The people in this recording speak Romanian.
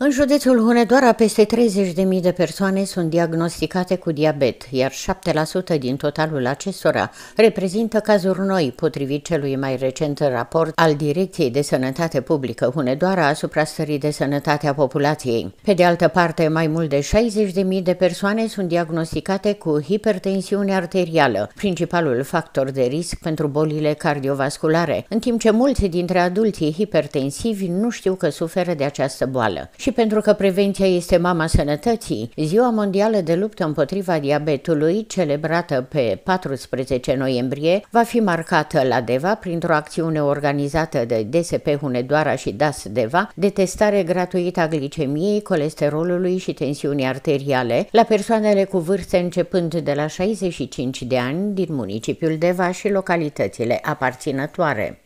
În județul Hunedoara, peste 30.000 de persoane sunt diagnosticate cu diabet, iar 7% din totalul acestora reprezintă cazuri noi, potrivit celui mai recent raport al Direcției de Sănătate Publică Hunedoara asupra stării de sănătate a populației. Pe de altă parte, mai mult de 60.000 de persoane sunt diagnosticate cu hipertensiune arterială, principalul factor de risc pentru bolile cardiovasculare, în timp ce mulți dintre adulții hipertensivi nu știu că suferă de această boală. Și și pentru că prevenția este mama sănătății, Ziua Mondială de Luptă împotriva Diabetului, celebrată pe 14 noiembrie, va fi marcată la Deva printr-o acțiune organizată de DSP Hunedoara și DAS Deva de testare gratuită a glicemiei, colesterolului și tensiunii arteriale la persoanele cu vârste începând de la 65 de ani din municipiul Deva și localitățile aparținătoare.